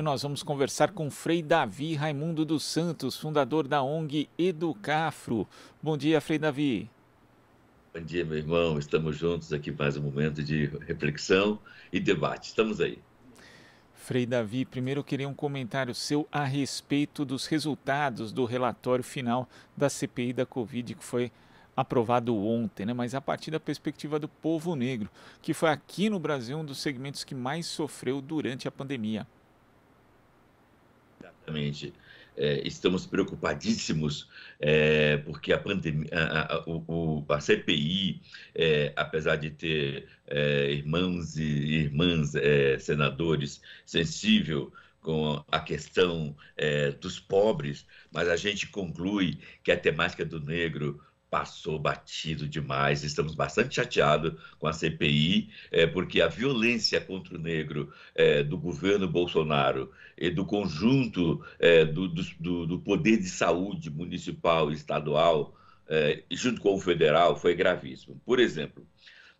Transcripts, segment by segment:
Nós vamos conversar com Frei Davi Raimundo dos Santos, fundador da ONG Educafro. Bom dia, Frei Davi. Bom dia, meu irmão. Estamos juntos aqui mais um momento de reflexão e debate. Estamos aí. Frei Davi, primeiro eu queria um comentário seu a respeito dos resultados do relatório final da CPI da Covid, que foi aprovado ontem, né? mas a partir da perspectiva do povo negro, que foi aqui no Brasil um dos segmentos que mais sofreu durante a pandemia. Exatamente. É, estamos preocupadíssimos é, porque a pandemia, a, a, o, a CPI, é, apesar de ter é, irmãos e irmãs é, senadores sensível com a questão é, dos pobres, mas a gente conclui que a temática do negro passou batido demais. Estamos bastante chateados com a CPI, é, porque a violência contra o negro é, do governo Bolsonaro e do conjunto é, do, do, do, poder de saúde municipal e estadual, é, junto com o federal, foi gravíssimo. Por exemplo,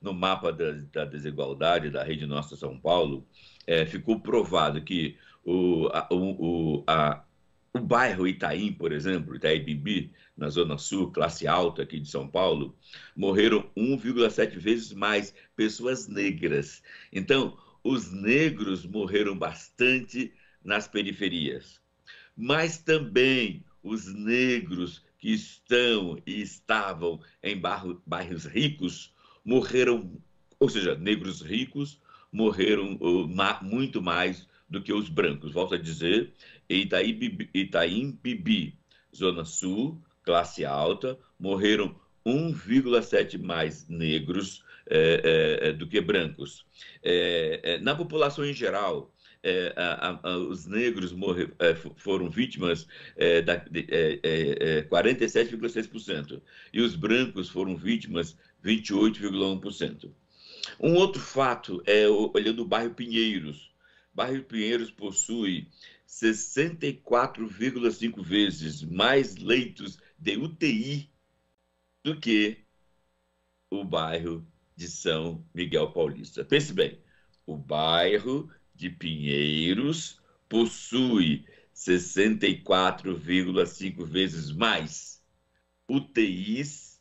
no mapa da, da desigualdade da Rede Nossa São Paulo, é, ficou provado que o, a, o, a, o bairro Itaim, por exemplo, Itaim Bibi, na Zona Sul, classe alta aqui de São Paulo, morreram 1,7 vezes mais pessoas negras. Então, os negros morreram bastante nas periferias. Mas também os negros que estão e estavam em bairros ricos morreram, ou seja, negros ricos morreram muito mais do que os brancos. Volto a dizer, Itaibibi, Itaim Bibi, Zona Sul, classe alta, morreram 1,7 mais negros é, é, é, do que brancos. É, é na população em geral, é, a, a, os negros morrer, foram vítimas é, da, de, 47,6% e os brancos foram vítimas 28,1%. Um outro fato é olhando o bairro Pinheiros, Bairro de Pinheiros possui 64,5 vezes mais leitos de UTI do que o bairro de São Miguel Paulista. Pense bem, o bairro de Pinheiros possui 64,5 vezes mais UTIs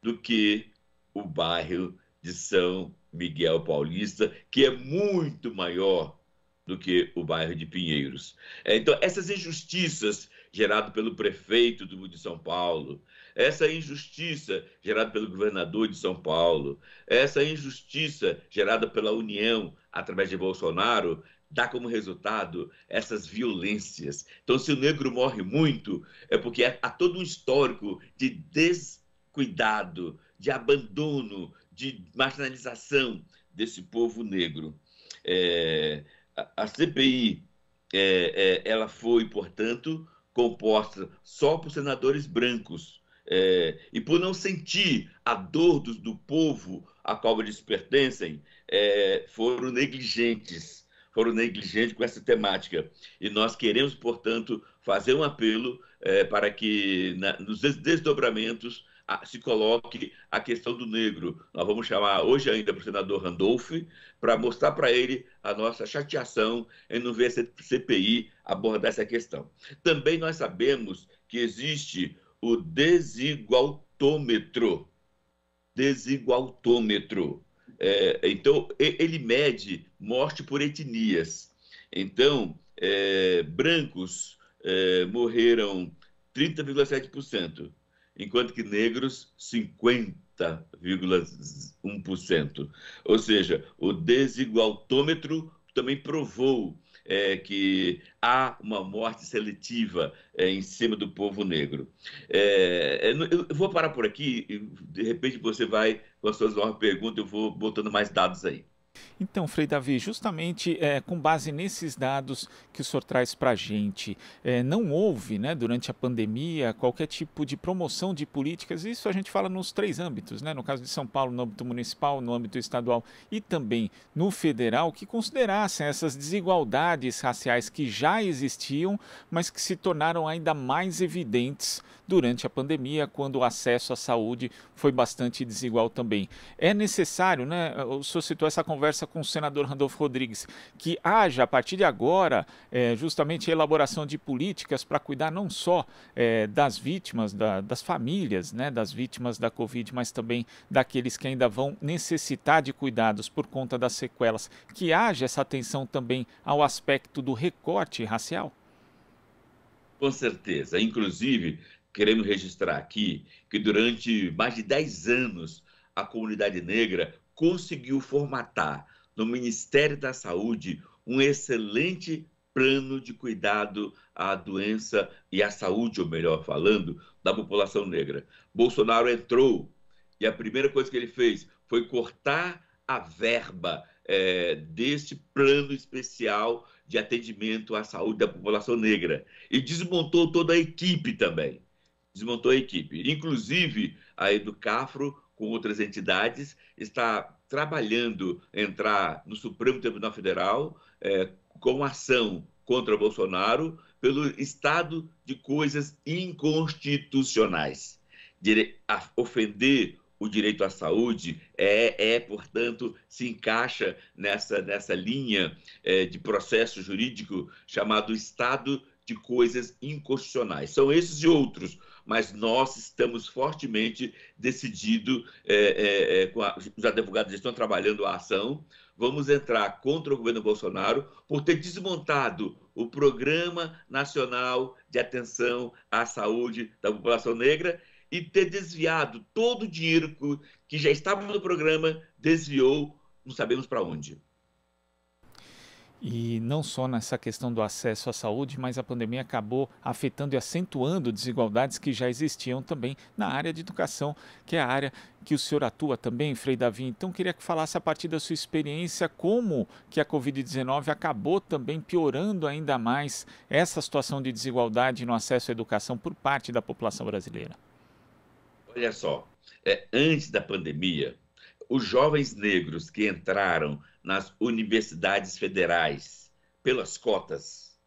do que o bairro de São Miguel Paulista, que é muito maior do que o bairro de Pinheiros. É, então, essas injustiças geradas pelo prefeito de São Paulo, essa injustiça gerada pelo governador de São Paulo, essa injustiça gerada pela União através de Bolsonaro, dá como resultado essas violências. Então, se o negro morre muito, é porque há todo um histórico de descuidado, de abandono, de marginalização desse povo negro. É, a CPI é, é, ela foi, portanto, composta só por senadores brancos. É, e por não sentir a dor do, do povo a qual eles pertencem, é, foram negligentes, foram negligentes com essa temática. E nós queremos, portanto, fazer um apelo é, para que na, nos desdobramentos se coloque a questão do negro. Nós vamos chamar hoje ainda para o senador Randolph para mostrar para ele a nossa chateação em não ver a CPI abordar essa questão. Também nós sabemos que existe o desigualtômetro. Desigualtômetro. É, então, ele mede morte por etnias. Então, é, brancos é, morreram 30,7% enquanto que negros 50,1%. Ou seja, o desigualtômetro também provou é, que há uma morte seletiva é, em cima do povo negro. É, é eu vou parar por aqui, de repente você vai, com as suas novas perguntas, eu vou botando mais dados aí. Então, Frei Davi, justamente é, com base nesses dados que o senhor traz para a gente, é, não houve, né, durante a pandemia, qualquer tipo de promoção de políticas, isso a gente fala nos três âmbitos, né, no caso de São Paulo, no âmbito municipal, no âmbito estadual e também no federal, que considerassem essas desigualdades raciais que já existiam, mas que se tornaram ainda mais evidentes durante a pandemia, quando o acesso à saúde foi bastante desigual também. É necessário, né? O senhor citou essa conversa com o senador Randolfo Rodrigues, que haja a partir de agora é, justamente a elaboração de políticas para cuidar não só é, das vítimas, da, das famílias, né, das vítimas da Covid, mas também daqueles que ainda vão necessitar de cuidados por conta das sequelas. Que haja essa atenção também ao aspecto do recorte racial? Com certeza. Inclusive, Queremos registrar aqui que durante mais de 10 anos a comunidade negra conseguiu formatar no Ministério da Saúde um excelente plano de cuidado à doença e à saúde, ou melhor falando, da população negra. Bolsonaro entrou e a primeira coisa que ele fez foi cortar a verba é, deste plano especial de atendimento à saúde da população negra e desmontou toda a equipe também desmontou a equipe. Inclusive, a Educafro, com outras entidades, está trabalhando entrar no Supremo Tribunal Federal é, com ação contra Bolsonaro pelo estado de coisas inconstitucionais. Dire... ofender o direito à saúde é, é portanto, se encaixa nessa, nessa linha é, de processo jurídico chamado estado de coisas inconstitucionais. São esses e outros mas nós estamos fortemente decididos, é, é, é a, os advogados estão trabalhando a ação, vamos entrar contra o governo Bolsonaro por ter desmontado o Programa Nacional de Atenção à Saúde da População Negra e ter desviado todo o dinheiro que já estava no programa, desviou, não sabemos para onde. E não só nessa questão do acesso à saúde, mas a pandemia acabou afetando e acentuando desigualdades que já existiam também na área de educação, que é a área que o senhor atua também, Frei Davi. Então, queria que falasse a partir da sua experiência como que a Covid-19 acabou também piorando ainda mais essa situação de desigualdade no acesso à educação por parte da população brasileira. Olha só, é, antes da pandemia, os jovens negros que entraram nas universidades federais pelas cotas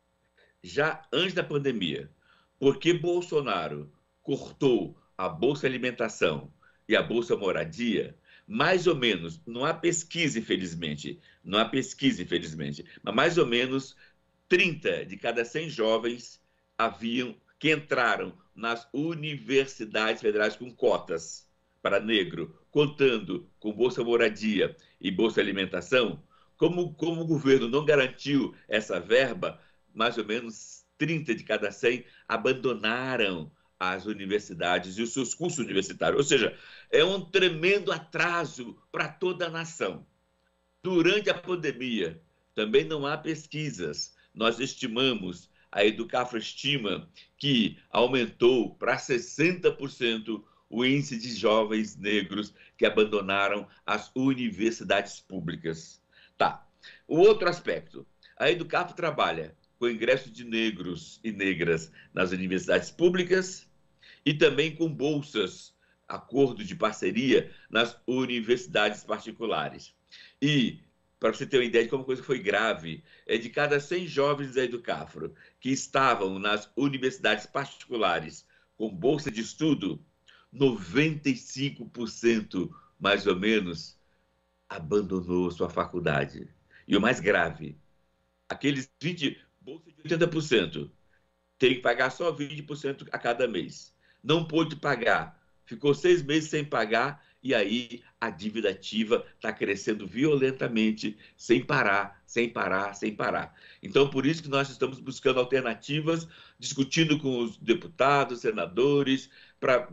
já antes da pandemia, porque Bolsonaro cortou a bolsa alimentação e a bolsa moradia, mais ou menos, não há pesquisa, infelizmente, não há pesquisa, infelizmente, mas mais ou menos 30 de cada 100 jovens haviam que entraram nas universidades federais com cotas para negro, contando com Bolsa Moradia e Bolsa Alimentação, como, como o governo não garantiu essa verba, mais ou menos 30 de cada 100 abandonaram as universidades e os seus cursos universitários. Ou seja, é um tremendo atraso para toda a nação. Durante a pandemia, também não há pesquisas. Nós estimamos, a Educafra estima que aumentou para 60% o índice de jovens negros que abandonaram as universidades públicas. Tá. O outro aspecto, a Educap trabalha com o ingresso de negros e negras nas universidades públicas e também com bolsas, acordo de parceria nas universidades particulares. E para você ter uma ideia de como a coisa foi grave, é de cada 100 jovens da Educafro que estavam nas universidades particulares com bolsa de estudo, 95% mais ou menos abandonou sua faculdade. E o mais grave, aqueles 20, bolsa de 80%, tem que pagar só 20% a cada mês. Não pôde pagar, ficou seis meses sem pagar e aí a dívida ativa está crescendo violentamente, sem parar, sem parar, sem parar. Então, por isso que nós estamos buscando alternativas, discutindo com os deputados, senadores, para,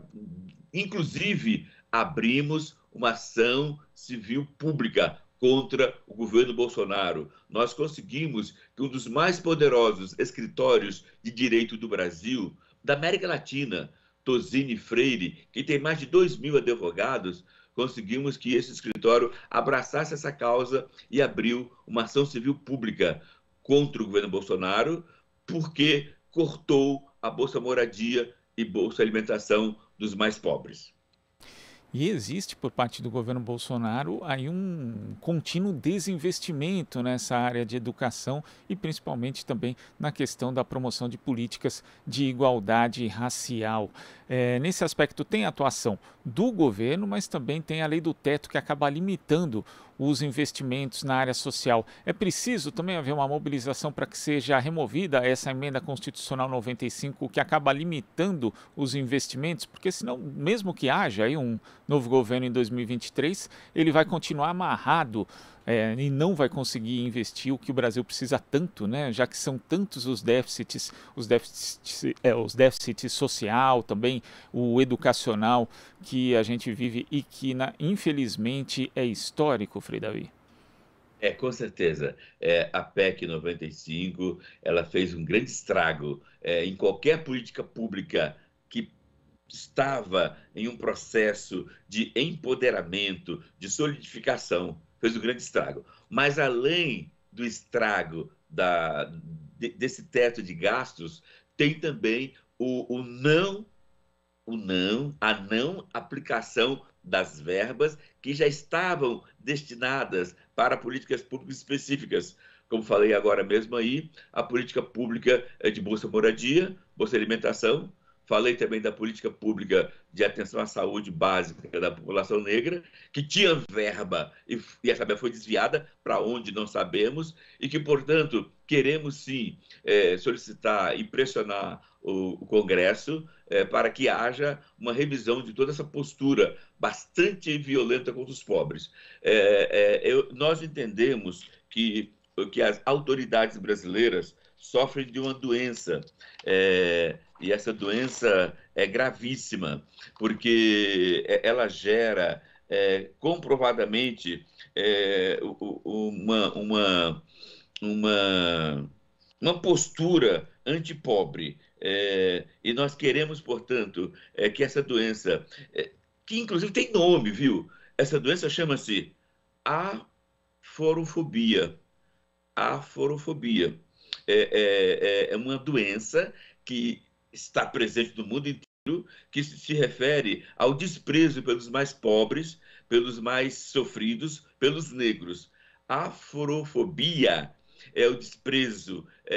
inclusive, abrimos uma ação civil pública contra o governo Bolsonaro. Nós conseguimos que um dos mais poderosos escritórios de direito do Brasil, da América Latina, Tosini Freire, que tem mais de 2 mil advogados, conseguimos que esse escritório abraçasse essa causa e abriu uma ação civil pública contra o governo Bolsonaro, porque cortou a Bolsa Moradia e bolsa alimentação dos mais pobres. E existe por parte do governo Bolsonaro aí um contínuo desinvestimento nessa área de educação e principalmente também na questão da promoção de políticas de igualdade racial é, nesse aspecto tem a atuação do governo, mas também tem a lei do teto que acaba limitando os investimentos na área social. É preciso também haver uma mobilização para que seja removida essa emenda constitucional 95 que acaba limitando os investimentos, porque senão, mesmo que haja aí um novo governo em 2023, ele vai continuar amarrado é, e não vai conseguir investir o que o Brasil precisa tanto, né? já que são tantos os déficits, os déficits, é, os déficits social também, o educacional que a gente vive e que na, infelizmente é histórico, Frei Davi. É, com certeza. É, a PEC 95 ela fez um grande estrago é, em qualquer política pública que estava em um processo de empoderamento, de solidificação fez um grande estrago. Mas além do estrago da, de, desse teto de gastos, tem também o, o não o não, a não aplicação das verbas que já estavam destinadas para políticas públicas específicas. Como falei agora mesmo aí, a política pública é de bolsa moradia, bolsa alimentação, Falei também da política pública de atenção à saúde básica da população negra, que tinha verba e, e essa verba foi desviada para onde não sabemos, e que, portanto, queremos sim é, solicitar e pressionar o, o Congresso é, para que haja uma revisão de toda essa postura bastante violenta contra os pobres. É, é eu, nós entendemos que que as autoridades brasileiras sofrem de uma doença. É, e essa doença é gravíssima, porque é, ela gera é, comprovadamente é, uma, uma, uma, uma postura antipobre. É, e nós queremos, portanto, é, que essa doença, é, que inclusive tem nome, viu? Essa doença chama-se aforofobia aforofobia. É, é, é, é uma doença que está presente no mundo inteiro, que se refere ao desprezo pelos mais pobres, pelos mais sofridos, pelos negros. Aforofobia é o desprezo, é,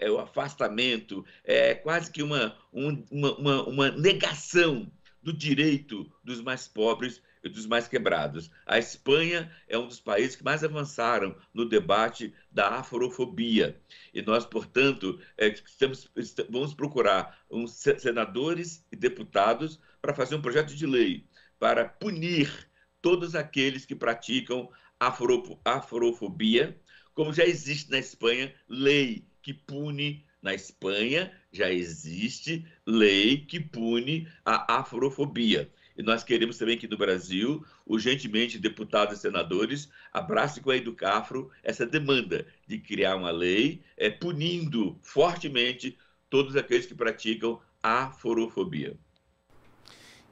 é, é, é o afastamento, é quase que uma, uma, uma, uma negação do direito dos mais pobres e dos mais quebrados. A Espanha é um dos países que mais avançaram no debate da afrofobia. E nós, portanto, é, estamos, vamos procurar uns senadores e deputados para fazer um projeto de lei para punir todos aqueles que praticam afro, afrofobia, como já existe na Espanha lei que pune na Espanha já existe lei que pune a afrofobia. E nós queremos também que no Brasil, urgentemente, deputados e senadores abracem com a Educafro essa demanda de criar uma lei é, punindo fortemente todos aqueles que praticam a forofobia.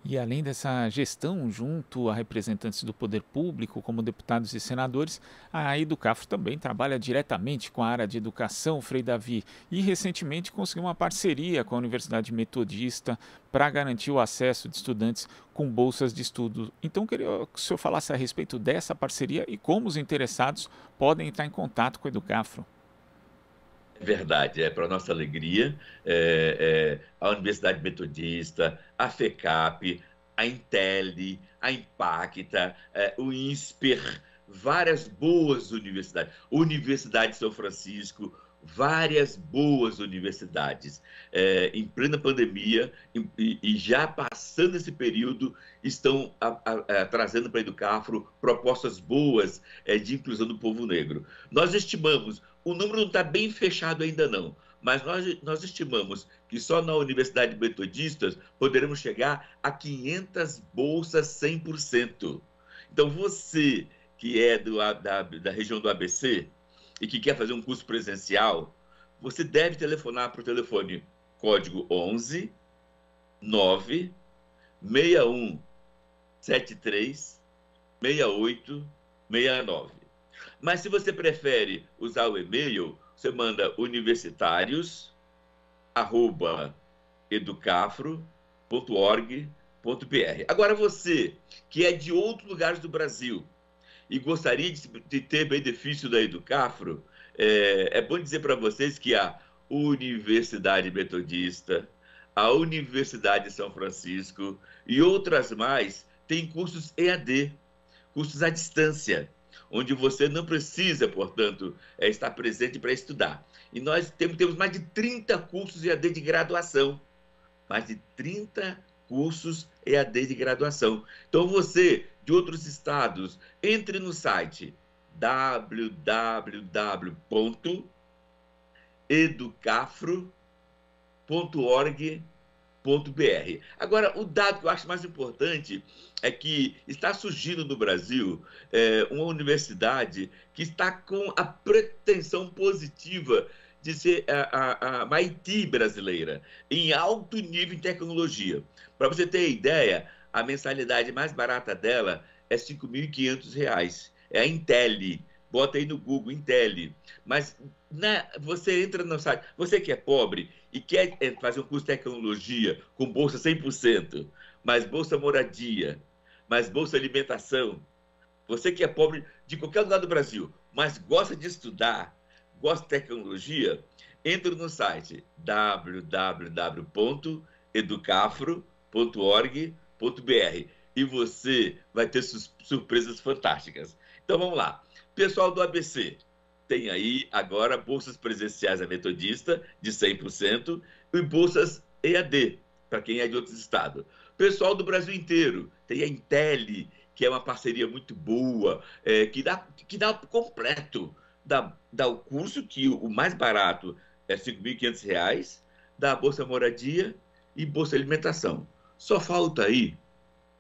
E além dessa gestão junto a representantes do poder público, como deputados e senadores, a Educafro também trabalha diretamente com a área de educação, Frei Davi, e recentemente conseguiu uma parceria com a Universidade Metodista para garantir o acesso de estudantes com bolsas de estudo. Então, queria que o senhor falasse a respeito dessa parceria e como os interessados podem entrar em contato com a Educafro. Verdade, é para nossa alegria, é, é, a Universidade Metodista, a FECAP, a Intelli, a Impacta, é, o INSPER, várias boas universidades, Universidade de São Francisco, várias boas universidades é, em plena pandemia e, e, já passando esse período estão a, a, a, trazendo para a Educafro propostas boas é, de inclusão do povo negro. Nós estimamos, o número não está bem fechado ainda não, mas nós, nós estimamos que só na Universidade Metodista poderemos chegar a 500 bolsas 100%. Então você que é do, da, da região do ABC, e que quer fazer um curso presencial, você deve telefonar para o telefone código 11 9 61 73 68 69. Mas se você prefere usar o e-mail, você manda universitários arroba educafro.org.br. Agora você que é de outros lugares do Brasil e gostaria de, de ter benefício da Educafro, é, é bom dizer para vocês que a Universidade Metodista, a Universidade de São Francisco e outras mais têm cursos EAD, cursos à distância, onde você não precisa, portanto, é, estar presente para estudar. E nós temos, mais de 30 cursos EAD de graduação. Mais de 30 cursos EAD de graduação. Então, você de outros estados, entre no site www.educafro.org.br. Agora, o dado que eu acho mais importante é que está surgindo no Brasil é, uma universidade que está com a pretensão positiva de ser a, a, a MIT brasileira, em alto nível em tecnologia. Para você ter ideia, a mensalidade mais barata dela é R$ 5.500. É a Intel. Bota aí no Google, Intel. Mas na, né, você entra no site. Você que é pobre e quer é, fazer um curso de tecnologia com bolsa 100%, mas bolsa moradia, mas bolsa alimentação. Você que é pobre de qualquer lugar do Brasil, mas gosta de estudar, gosta de tecnologia, entra no site www.educafro.org www.ecoagro.com.br e você vai ter surpresas fantásticas. Então vamos lá. Pessoal do ABC, tem aí agora bolsas presenciais à metodista de 100% e bolsas EAD para quem é de outros estados. Pessoal do Brasil inteiro, tem a Intel, que é uma parceria muito boa, é, que dá que dá completo, dá, dá o curso que o, o mais barato é R$ 5.500, dá a bolsa moradia e bolsa alimentação. Só falta aí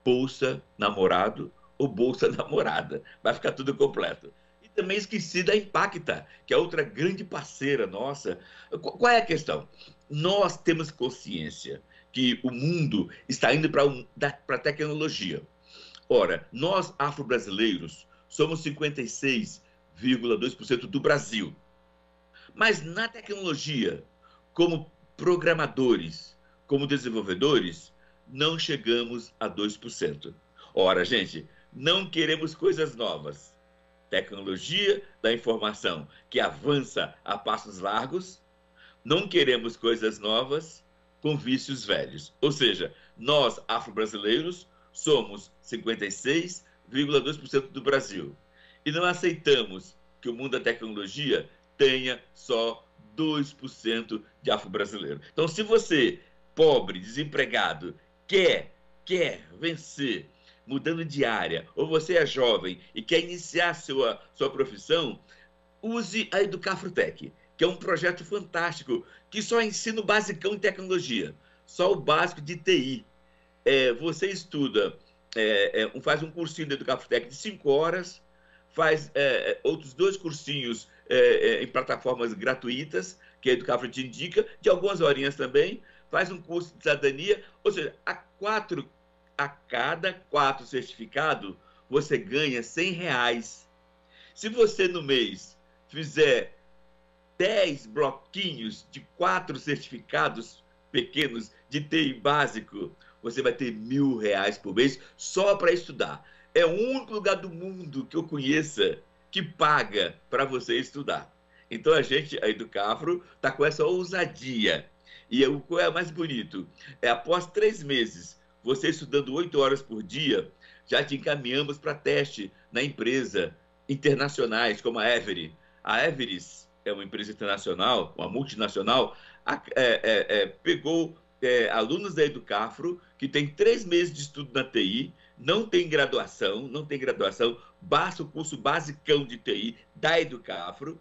bolsa namorado ou bolsa namorada. Vai ficar tudo completo. E também esqueci da Impacta, que é outra grande parceira nossa. Qual é a questão? Nós temos consciência que o mundo está indo para um, a tecnologia. Ora, nós afro-brasileiros somos 56,2% do Brasil. Mas na tecnologia, como programadores, como desenvolvedores, não chegamos a 2%. Ora, gente, não queremos coisas novas. Tecnologia da informação que avança a passos largos, não queremos coisas novas com vícios velhos. Ou seja, nós, afro-brasileiros, somos 56,2% do Brasil. E não aceitamos que o mundo da tecnologia tenha só 2% de afro-brasileiro. Então, se você, pobre, desempregado, quer, quer vencer, mudando de área, ou você é jovem e quer iniciar sua, sua profissão, use a Educafrotec que é um projeto fantástico que só ensina o basicão em tecnologia, só o básico de TI. É, você estuda, é, é, faz um cursinho da Educafrotec de 5 horas, faz é, é, outros dois cursinhos é, em plataformas gratuitas, que a Educafrotec te indica, de algumas horinhas também, faz um curso de cidadania, ou seja, a, quatro, a cada quatro certificados, você ganha 100 reais. Se você no mês fizer 10 bloquinhos de quatro certificados pequenos de TI básico, você vai ter mil reais por mês só para estudar. É o único lugar do mundo que eu conheça que paga para você estudar. Então a gente aí do Cafro está com essa ousadia. E o qual é mais bonito? É após três meses, você estudando oito horas por dia, já te encaminhamos para teste na empresa internacionais como a Every. A Everis é uma empresa internacional, uma multinacional, a, é, é, é pegou é, alunos da Educafro que tem três meses de estudo na TI, não tem graduação, não tem graduação, basta o curso basicão de TI da Educafro.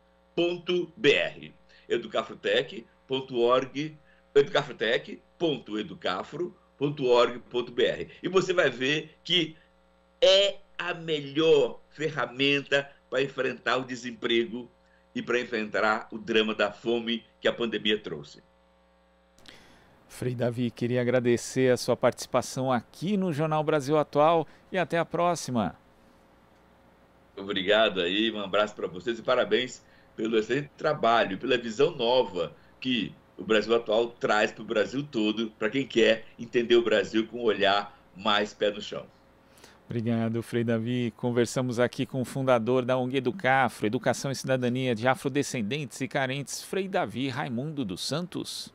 educafrotec.org.br educafrotec.org educafrotec.educafro.org.br e você vai ver que é a melhor ferramenta para enfrentar o desemprego e para enfrentar o drama da fome que a pandemia trouxe. Frei Davi, queria agradecer a sua participação aqui no Jornal Brasil Atual e até a próxima. Obrigado aí, um abraço para vocês e parabéns pelo excelente trabalho, pela visão nova que o Brasil atual traz para o Brasil todo, para quem quer entender o Brasil com um olhar mais pé no chão. Obrigado, Frei Davi. Conversamos aqui com o fundador da ONG Educafro, Educação e Cidadania de Afrodescendentes e Carentes, Frei Davi Raimundo dos Santos.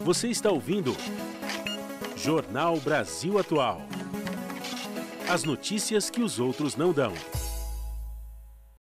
Você está ouvindo Jornal Brasil Atual. As notícias que os outros não dão.